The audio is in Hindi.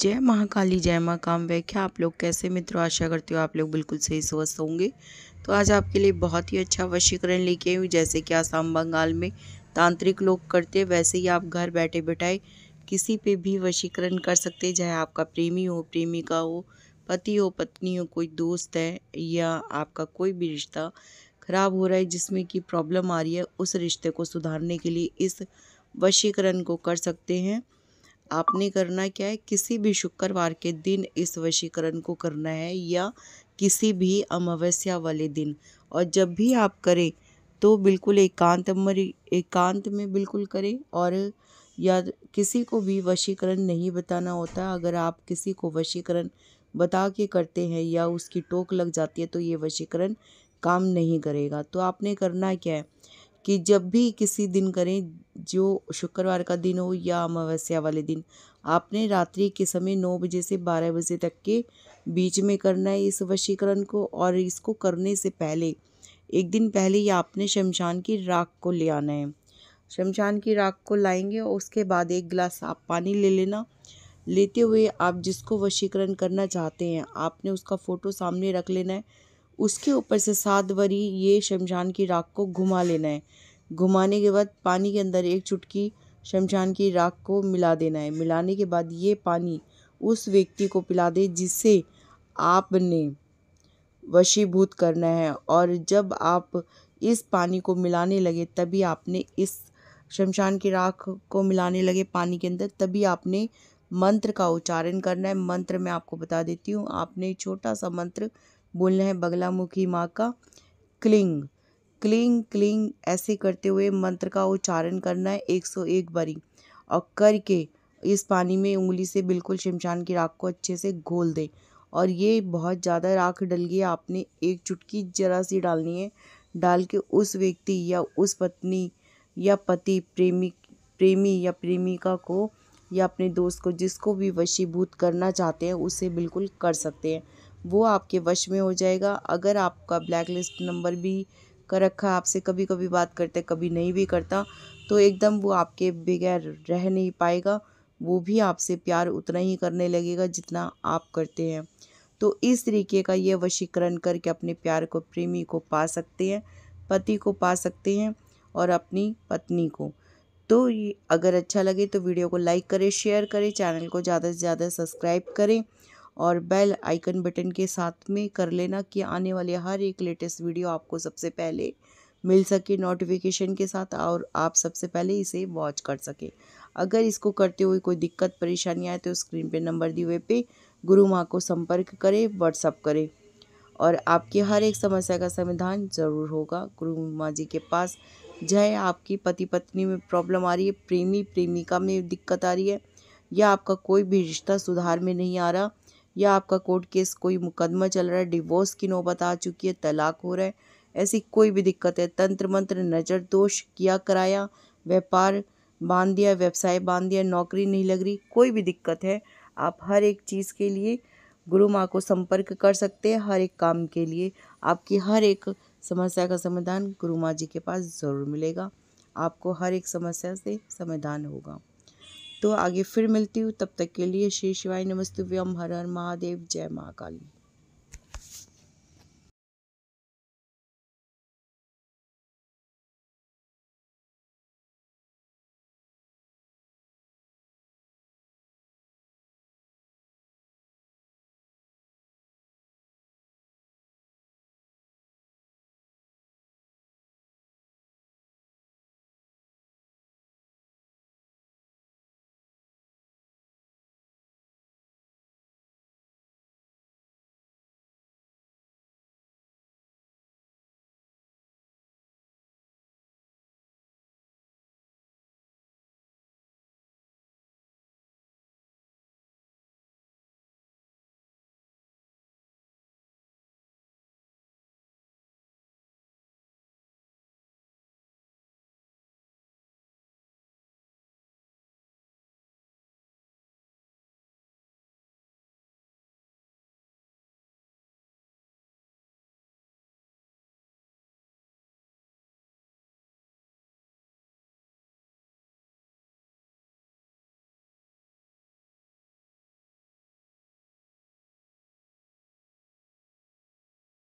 जय महाकाली जय माँ काम व्याख्या आप लोग कैसे मित्रों आशा करती हो आप लोग बिल्कुल सही स्वस्थ होंगे तो आज आपके लिए बहुत ही अच्छा वशीकरण लेके आई हूँ जैसे कि आसाम बंगाल में तांत्रिक लोग करते हैं वैसे ही आप घर बैठे बैठाए किसी पे भी वशीकरण कर सकते हैं चाहे आपका प्रेमी हो प्रेमिका हो पति हो पत्नी हो कोई दोस्त है या आपका कोई भी रिश्ता ख़राब हो रहा है जिसमें कि प्रॉब्लम आ रही है उस रिश्ते को सुधारने के लिए इस वशीकरण को कर सकते हैं आपने करना क्या है किसी भी शुक्रवार के दिन इस वशीकरण को करना है या किसी भी अमावस्या वाले दिन और जब भी आप करें तो बिल्कुल एकांत मरी एकांत में बिल्कुल करें और या किसी को भी वशीकरण नहीं बताना होता अगर आप किसी को वशीकरण बता के करते हैं या उसकी टोक लग जाती है तो ये वशीकरण काम नहीं करेगा तो आपने करना क्या है कि जब भी किसी दिन करें जो शुक्रवार का दिन हो या अमावस्या वाले दिन आपने रात्रि के समय नौ बजे से बारह बजे तक के बीच में करना है इस वशीकरण को और इसको करने से पहले एक दिन पहले ही आपने शमशान की राख को ले आना है शमशान की राख को लाएंगे और उसके बाद एक गिलास आप पानी ले लेना लेते हुए आप जिसको वशीकरण करना चाहते हैं आपने उसका फ़ोटो सामने रख लेना है उसके ऊपर से सात वरी ये शमशान की राख को घुमा लेना है घुमाने के बाद पानी के अंदर एक चुटकी शमशान की राख को मिला देना है मिलाने के बाद ये पानी उस व्यक्ति को पिला दे जिसे आपने वशीभूत करना है और जब आप इस पानी को मिलाने लगे तभी आपने इस शमशान की राख को मिलाने लगे पानी के अंदर तभी आपने मंत्र का उच्चारण करना है मंत्र मैं आपको बता देती हूँ आपने छोटा सा मंत्र बोलना है बगलामुखी माँ का क्लिंग क्लिंग क्लिंग ऐसे करते हुए मंत्र का उच्चारण करना है एक सौ एक बारी और करके इस पानी में उंगली से बिल्कुल शमशान की राख को अच्छे से घोल दें और ये बहुत ज़्यादा राख डल गई आपने एक चुटकी जरा सी डालनी है डाल के उस व्यक्ति या उस पत्नी या पति प्रेमी प्रेमी या प्रेमिका को या अपने दोस्त को जिसको भी वशीभूत करना चाहते हैं उसे बिल्कुल कर सकते हैं वो आपके वश में हो जाएगा अगर आपका ब्लैक लिस्ट नंबर भी कर रखा है आपसे कभी कभी बात करते कभी नहीं भी करता तो एकदम वो आपके बगैर रह नहीं पाएगा वो भी आपसे प्यार उतना ही करने लगेगा जितना आप करते हैं तो इस तरीके का ये वशीकरण करके अपने प्यार को प्रेमी को पा सकते हैं पति को पा सकते हैं और अपनी पत्नी को तो अगर अच्छा लगे तो वीडियो को लाइक करें शेयर करें चैनल को ज़्यादा से ज़्यादा सब्सक्राइब करें और बेल आइकन बटन के साथ में कर लेना कि आने वाले हर एक लेटेस्ट वीडियो आपको सबसे पहले मिल सके नोटिफिकेशन के साथ और आप सबसे पहले इसे वॉच कर सके अगर इसको करते हुए कोई दिक्कत परेशानी आए तो स्क्रीन पे नंबर दिए हुए पे गुरु माँ को संपर्क करें व्हाट्सअप करें और आपकी हर एक समस्या का समाधान ज़रूर होगा गुरु माँ जी के पास जय आपकी पति पत्नी में प्रॉब्लम आ रही है प्रेमी प्रेमिका में दिक्कत आ रही है या आपका कोई भी रिश्ता सुधार में नहीं आ रहा या आपका कोर्ट केस कोई मुकदमा चल रहा है डिवोर्स की नौबत आ चुकी है तलाक हो रहा है ऐसी कोई भी दिक्कत है तंत्र मंत्र नज़र दोष किया कराया व्यापार बांध दिया व्यवसाय बांध दिया नौकरी नहीं लग रही कोई भी दिक्कत है आप हर एक चीज़ के लिए गुरु माँ को संपर्क कर सकते हैं हर एक काम के लिए आपकी हर एक समस्या का समाधान गुरु माँ जी के पास ज़रूर मिलेगा आपको हर एक समस्या से समाधान होगा तो आगे फिर मिलती हूँ तब तक के लिए श्री शिवाय नमस्ते व्यम हर हर महादेव जय महाकाली